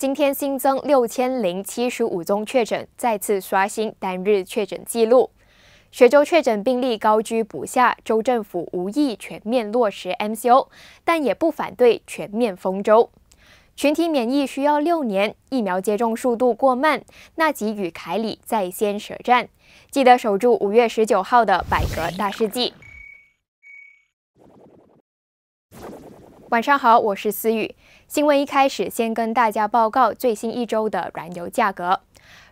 今天新增六千零七十五宗确诊，再次刷新单日确诊记录。雪州确诊病例高居不下，州政府无意全面落实 MCO，但也不反对全面封州。群体免疫需要六年，疫苗接种速度过慢。纳吉与凯里在先舌战，记得守住五月十九号的百格大世纪。晚上好，我是思雨。新闻一开始，先跟大家报告最新一周的燃油价格。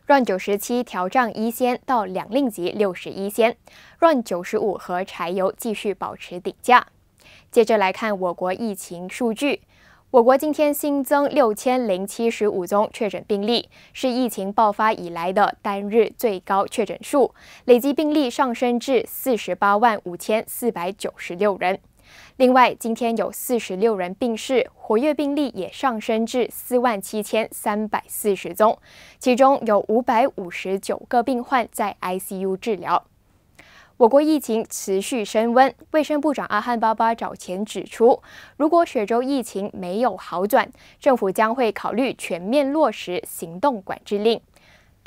r u n 97调涨一仙到两令吉六十一仙 r u n 95和柴油继续保持顶价。接着来看我国疫情数据，我国今天新增六千零七十五宗确诊病例，是疫情爆发以来的单日最高确诊数，累计病例上升至四十八万五千四百九十六人。另外，今天有四十六人病逝，活跃病例也上升至四万七千三百四十宗，其中有五百五十九个病患在 ICU 治疗。我国疫情持续升温，卫生部长阿汉巴巴早前指出，如果雪州疫情没有好转，政府将会考虑全面落实行动管制令。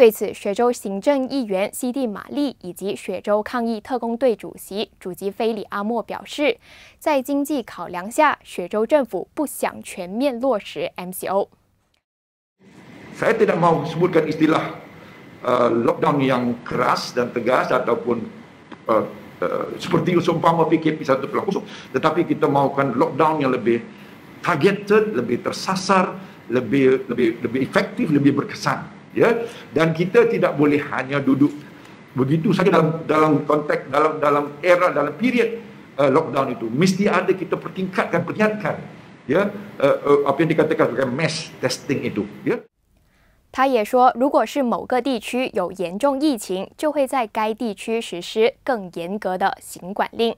对此，雪州行政议员西蒂玛丽以及雪州抗议特工队主席主席菲里阿莫表示，在经济考量下，雪州政府不想全面落实 MCO。Saya tidak mahu s e b u t k a n istilah lockdown yang keras dan tegas ataupun seperti u s u h p a m a fikir kita t u pelaku, tetapi kita mahu kan lockdown yang lebih targeted, lebih tersasar, lebih lebih lebih efektif, lebih berkesan. ya dan kita tidak boleh hanya duduk begitu saja dalam dalam konteks dalam dalam era dalam period uh, lockdown itu mesti ada kita pertingkatkan peringatkan ya uh, uh, apa yang dikatakan sebagai mass testing itu ya 他也说，如果是某个地区有严重疫情，就会在该地区实施更严格的行管令。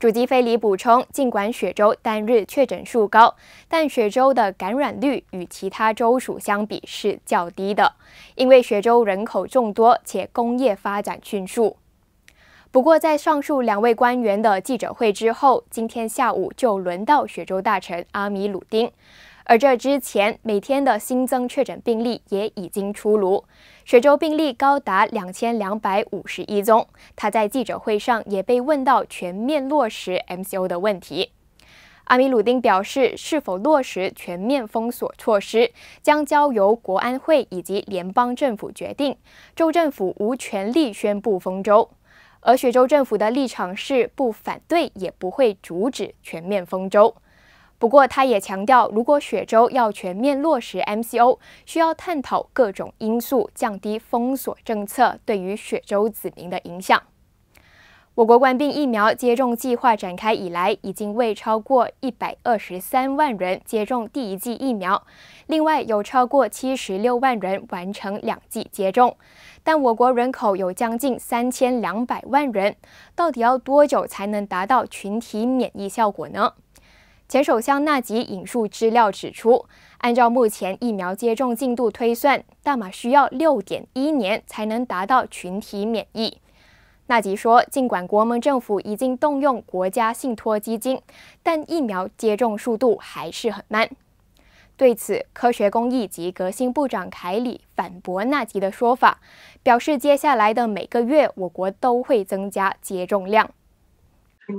主机飞里补充，尽管雪州单日确诊数高，但雪州的感染率与其他州属相比是较低的，因为雪州人口众多且工业发展迅速。不过，在上述两位官员的记者会之后，今天下午就轮到雪州大臣阿米鲁丁。而这之前，每天的新增确诊病例也已经出炉，雪州病例高达两千两百五十一宗。他在记者会上也被问到全面落实 MCO 的问题。阿米鲁丁表示，是否落实全面封锁措施将交由国安会以及联邦政府决定，州政府无权利宣布封州。而雪州政府的立场是不反对，也不会阻止全面封州。不过，他也强调，如果雪州要全面落实 MCO，需要探讨各种因素，降低封锁政策对于雪州子民的影响。我国冠病疫苗接种计划展开以来，已经为超过一百二十三万人接种第一剂疫苗，另外有超过七十六万人完成两剂接种。但我国人口有将近三千两百万人，到底要多久才能达到群体免疫效果呢？前首相纳吉引述资料指出，按照目前疫苗接种进度推算，大马需要六点一年才能达到群体免疫。纳吉说，尽管国盟政府已经动用国家信托基金，但疫苗接种速度还是很慢。对此，科学、工艺及革新部长凯里反驳纳吉的说法，表示接下来的每个月，我国都会增加接种量。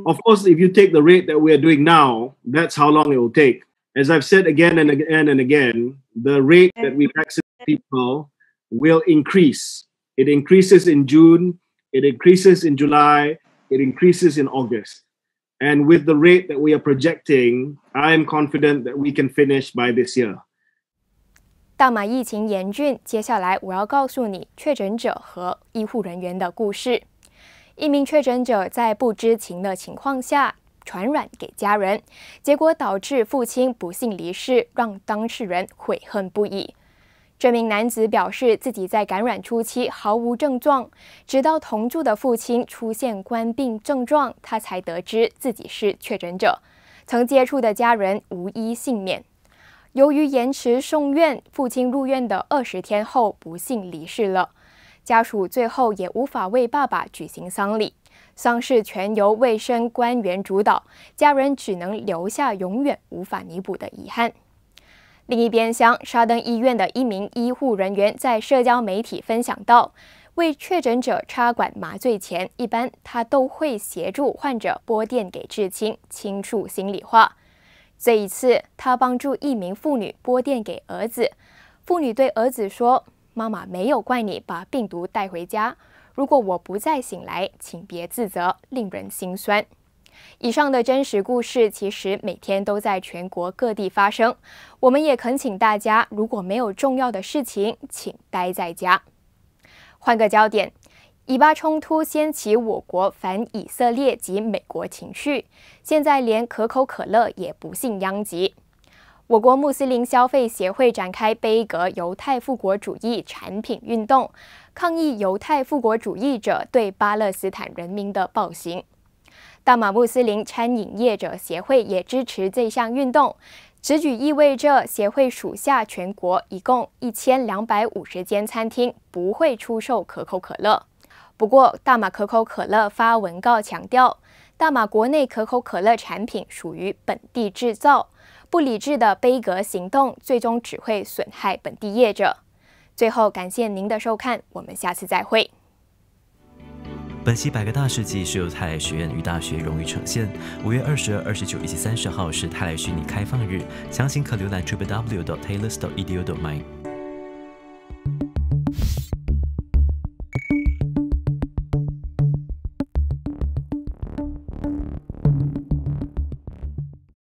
Of course, if you take the rate that we are doing now, that's how long it will take. As I've said again and again and again, the rate that we vaccinate people will increase. It increases in June, it increases in July, it increases in August. And with the rate that we are projecting, I am confident that we can finish by this year. 大马疫情严峻，接下来我要告诉你确诊者和医护人员的故事。一名确诊者在不知情的情况下传染给家人，结果导致父亲不幸离世，让当事人悔恨不已。这名男子表示，自己在感染初期毫无症状，直到同住的父亲出现冠病症状，他才得知自己是确诊者。曾接触的家人无一幸免。由于延迟送院，父亲入院的二十天后不幸离世了。家属最后也无法为爸爸举行丧礼，丧事全由卫生官员主导，家人只能留下永远无法弥补的遗憾。另一边，厢，沙登医院的一名医护人员在社交媒体分享到，为确诊者插管麻醉前，一般他都会协助患者拨电给至亲倾诉心里话。这一次，他帮助一名妇女拨电给儿子，妇女对儿子说。妈妈没有怪你把病毒带回家。如果我不再醒来，请别自责，令人心酸。以上的真实故事其实每天都在全国各地发生。我们也恳请大家，如果没有重要的事情，请待在家。换个焦点，以巴冲突掀起我国反以色列及美国情绪，现在连可口可乐也不幸殃及。我国穆斯林消费协会展开“杯格犹太复国主义产品”运动，抗议犹太复国主义者对巴勒斯坦人民的暴行。大马穆斯林餐饮业者协会也支持这项运动。此举意味着协会属下全国一共一千两百五十间餐厅不会出售可口可乐。不过，大马可口可乐发文告强调，大马国内可口可乐产品属于本地制造。不理智的碑格行动，最终只会损害本地业者。最后，感谢您的收看，我们下次再会。本期百个大事记》是由泰莱学院与大学荣誉呈现。五月二十二、二十九以及三十号是泰莱虚拟开放日，详情可浏览 www.taylors.edu.my。